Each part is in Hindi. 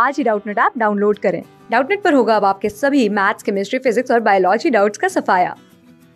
आज ही डाउटनेट ऐप डाउनलोड करें डाउटनेट पर होगा अब आपके सभी मैथ्स केमिस्ट्री फिजिक्स और बायोलॉजी डाउट्स का सफाया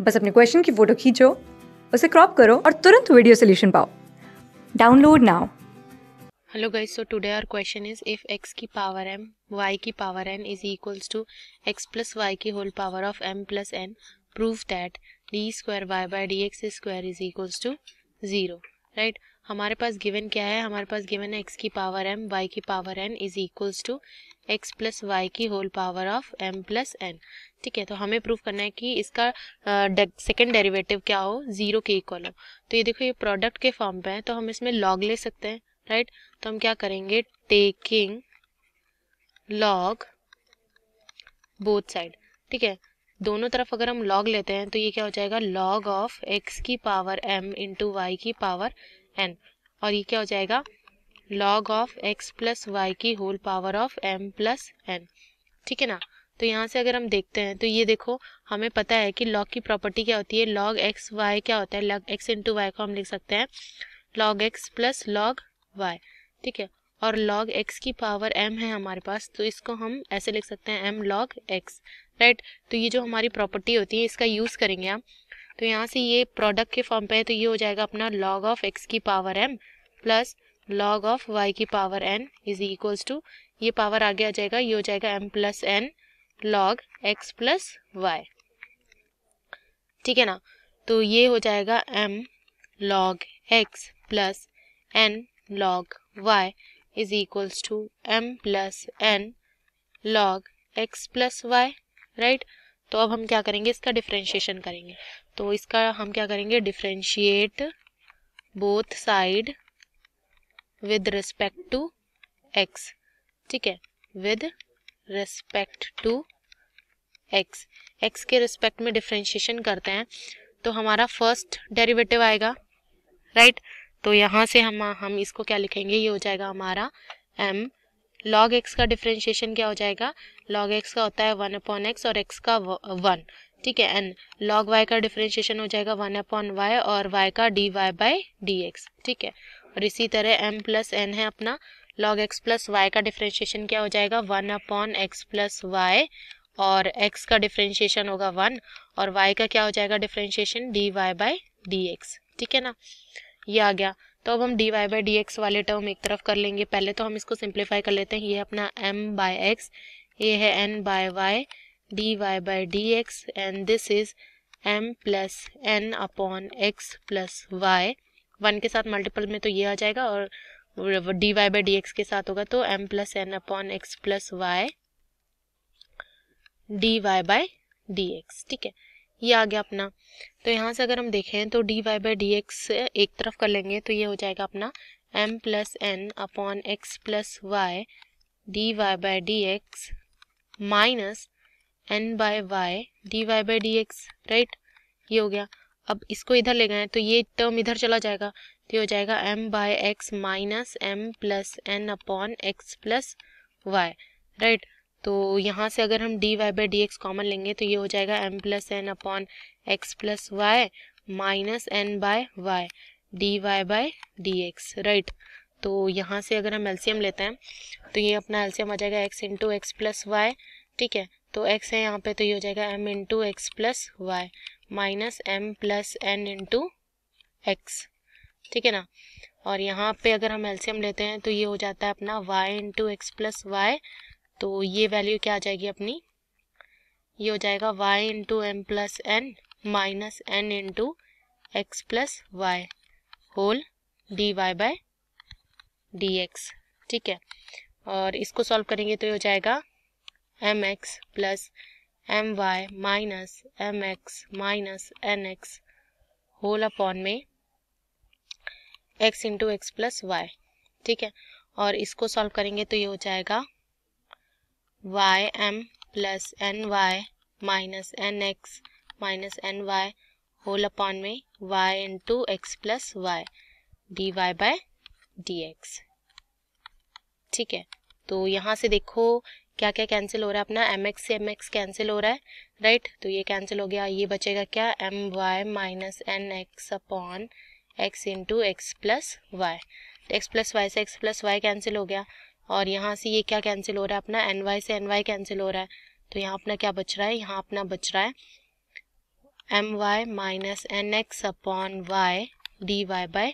बस अपने क्वेश्चन की फोटो खींचो उसे क्रॉप करो और तुरंत वीडियो सोल्यूशन पाओ download now hello guys so today our question is if x की पावर एम वाई की power n is equals to x plus y की whole power of m plus n prove that d square y by d x square is equals to zero right हमारे पास गिवन क्या है हमारे पास गिवन है एक्स की पावर एम वाई की power n is equals to x plus y की whole power of m plus n ठीक है तो हमें प्रूव करना है कि इसका uh, डेरिवेटिव क्या हो जीरो के इक्वल हो तो ये देखो ये प्रोडक्ट के फॉर्म पे है तो हम इसमें लॉग ले सकते हैं राइट तो हम क्या करेंगे टेकिंग लॉग बोथ साइड ठीक है दोनों तरफ अगर हम लॉग लेते हैं तो ये क्या हो जाएगा लॉग ऑफ एक्स की पावर एम इंटू वाई की पावर एन और ये क्या हो जाएगा log of x plus y की whole power of m plus n ठीक है ना तो यहाँ से अगर हम देखते हैं तो ये देखो हमें पता है कि लॉग की प्रॉपर्टी क्या होती है लॉग एक्स वाई क्या होता है लॉग एक्स इंटू वाई को हम लिख सकते हैं log x plus log y ठीक है और लॉग एक्स की पावर एम है हमारे पास तो इसको हम ऐसे लिख सकते हैं एम लॉग एक्स राइट तो ये जो हमारी प्रॉपर्टी होती है इसका यूज़ करेंगे हम तो यहाँ से ये प्रोडक्ट के फॉर्म पे है तो ये हो जाएगा अपना लॉग ऑफ एक्स की power m plus log of y की power n is equals to ये पावर आगे आ जाएगा ये हो जाएगा m plus n log x plus y ठीक है ना तो ये हो जाएगा m log x plus n log y is equals to m plus n log x plus y right तो अब हम क्या करेंगे इसका डिफ्रेंशिएशन करेंगे तो इसका हम क्या करेंगे differentiate both side with respect to x ठीक है with respect to x x के रिस्पेक्ट में डिफ्रेंशिएशन करते हैं तो हमारा फर्स्ट डेरिवेटिव आएगा राइट right? तो यहाँ से हम हम इसको क्या लिखेंगे ये हो जाएगा हमारा एम लॉग एक्स का डिफ्रेंशिएशन क्या हो जाएगा लॉग एक्स का होता है वन अपॉन एक्स और एक्स का वन ठीक है एन लॉग वाई का डिफ्रेंशिएशन हो जाएगा वन अपॉन वाई और वाई का d y by d x ठीक है और इसी तरह एम प्लस एन है अपना लॉग एक्स प्लस वाई का डिफ्रेंशिएशन क्या हो जाएगा one upon x plus y और एक्स का डिफ्रेंशिएशन होगा वन और वाई का क्या हो जाएगा differentiation d y by d x ठीक है ना ये आ गया तो अब हम d y by d x वाले टर्म एक तरफ कर लेंगे पहले तो हम इसको सिंप्लीफाई कर लेते हैं ये अपना एम बाय एक्स ये है n by y d y by d x and this is m plus n upon x plus y one के साथ मल्टीपल में तो ये आ जाएगा और d y by d x के साथ होगा तो m plus n upon x plus y d y by d x ठीक है ये आ गया अपना तो यहाँ से अगर हम देखें तो d y by d x एक तरफ कर लेंगे तो ये हो जाएगा अपना m plus n upon x plus y d y by d x minus n by y d y by d x right ये हो गया अब इसको इधर ले गए तो ये टर्म इधर चला जाएगा तो ये हो जाएगा m by x minus m plus n upon x plus y right तो यहाँ से अगर हम d y by d x common लेंगे तो ये हो जाएगा m plus n upon x plus y minus n by y d y by d x right तो यहाँ से अगर हम एल्सियम लेते हैं तो ये अपना एल्सियम आ जाएगा x into x plus y ठीक है तो x है यहाँ पे तो ये हो जाएगा m into x plus y minus m plus n into x ठीक है ना और यहाँ पे अगर हम एल्सियम लेते हैं तो ये हो जाता है अपना y into x plus y तो ये वैल्यू क्या आ जाएगी अपनी ये हो जाएगा y into m plus n minus n into x plus y whole d y by d x ठीक है और इसको सॉल्व करेंगे तो ये हो जाएगा m x plus m y minus m x minus n x whole upon में x into x plus y ठीक है और इसको सॉल्व करेंगे तो ये हो जाएगा y m plus n y minus n x minus n y whole upon में y into x plus y d y by d x ठीक है तो यहाँ से देखो क्या क्या कैंसिल हो रहा है अपना एम एक्स से एम एक्स कैंसिल हो रहा है राइट right? तो ये कैंसिल हो गया ये बचेगा क्या m y minus n x upon x into x plus y x plus y से एक्स प्लस वाई कैंसिल हो गया और यहाँ से ये क्या कैंसिल हो रहा है अपना एन वाई से एन वाई कैंसिल हो रहा है तो यहाँ अपना क्या बच रहा है यहाँ अपना बच रहा है m y minus n x upon y d y by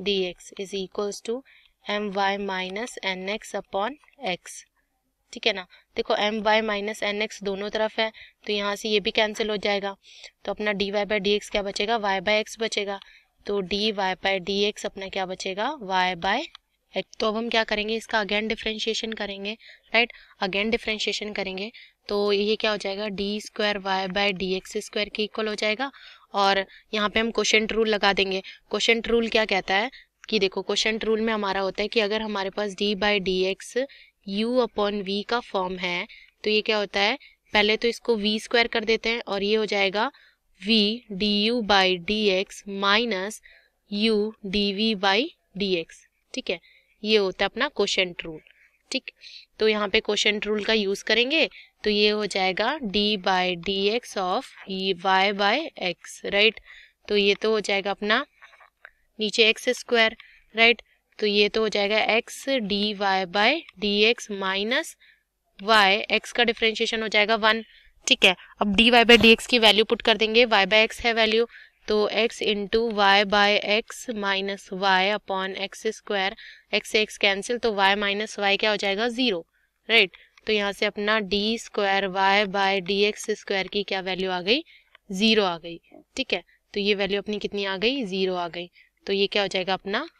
d x is equals to m y minus n x upon x ठीक है ना देखो m y minus n x दोनों तरफ है तो यहाँ से ये भी कैंसिल हो जाएगा तो अपना d y by d x क्या बचेगा वाई बाई एक्स बचेगा तो d y by d x अपना क्या बचेगा वाई बाय एक्स तो अब हम क्या करेंगे इसका अगेन डिफ्रेंशिएशन करेंगे राइट अगेन डिफ्रेंशिएशन करेंगे तो ये क्या हो जाएगा d square y by d x square के इक्वल हो जाएगा और यहाँ पे हम क्वेश्चन रूल लगा देंगे क्वेश्चन रूल क्या कहता है कि देखो क्वेश्चन रूल में हमारा होता है कि अगर हमारे पास d by d x u upon v का फॉर्म है तो ये क्या होता है पहले तो इसको वी स्क्वायर कर देते हैं और ये हो जाएगा v d u by d x minus u d v by d x ठीक है ये होता है अपना क्वेश्चन रूल ठीक तो यहाँ पे क्वेश्चन रूल का यूज करेंगे तो ये हो जाएगा d by d x of y by x right तो ये तो हो जाएगा अपना नीचे एक्स स्क्वायर राइट तो ये तो हो जाएगा x d y by d x minus y x का डिफ्रेंशिएशन हो जाएगा वन ठीक है अब d y by d x की वैल्यू पुट कर देंगे वाई बाय एक्स है वैल्यू तो x into y by x minus y upon x square x से एक्स कैंसिल तो वाई माइनस वाई क्या हो जाएगा ज़ीरो राइट तो यहाँ से अपना d square y by d x square की क्या वैल्यू आ गई ज़ीरो आ गई ठीक है तो ये वैल्यू अपनी कितनी आ गई ज़ीरो आ गई तो ये क्या हो जाएगा अपना